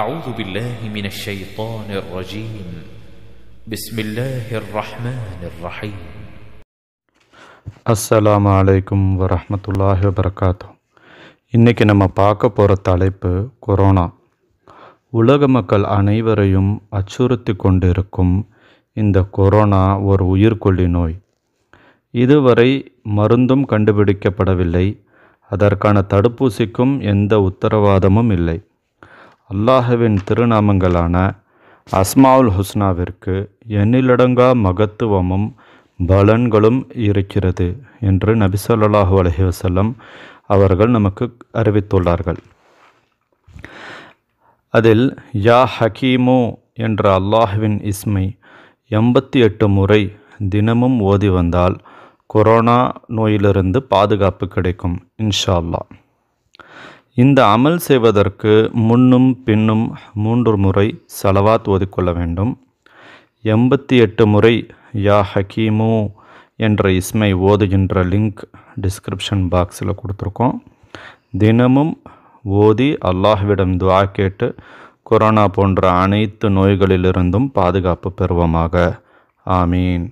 أعوذ بالله من الشيطان الرجيم بسم الله الرحمن الرحيم عليكم ورحمة الله وبركاته இன்றைக்கி நம்ம பார்க்க போகிற தலைப்பு கொரோனா உலக மக்கள் அனைவரையும் அச்சுறுத்தி கொண்டிருக்கும் இந்த கொரோனா ஒரு உயிர்கொல்லி நோய் இதுவரை மருந்தும் கண்டுபிடிக்கப்படவில்லை அதற்கான தடுப்பூசிக்கும் எந்த உத்தரவாதமும் இல்லை அல்லாஹுவின் திருநாமங்களான அஸ்மாவுல் ஹுஸ்னாவிற்கு எண்ணிலடங்கா மகத்துவமும் பலன்களும் இருக்கிறது என்று நபி சொல்லாஹு அலஹி வசல்லம் அவர்கள் நமக்கு அறிவித்துள்ளார்கள் அதில் யா ஹக்கீமு என்ற அல்லாஹுவின் இஸ்மை எண்பத்தி எட்டு முறை தினமும் ஓதி வந்தால் கொரோனா நோயிலிருந்து பாதுகாப்பு கிடைக்கும் இன்ஷா அல்லா இந்த அமல் செய்வதற்கு முன்னும் பின்னும் மூன்று முறை செலவாத் ஓதிக்கொள்ள வேண்டும் எண்பத்தி எட்டு முறை யா ஹக்கீமு என்ற இஸ்மை ஓதுகின்ற லிங்க் டிஸ்கிரிப்ஷன் பாக்ஸில் கொடுத்துருக்கோம் தினமும் ஓதி அல்லாஹ்விடம் துவா கேட்டு கொரோனா போன்ற அனைத்து நோய்களிலிருந்தும் பாதுகாப்பு பெறுவோமாக ஆமீன்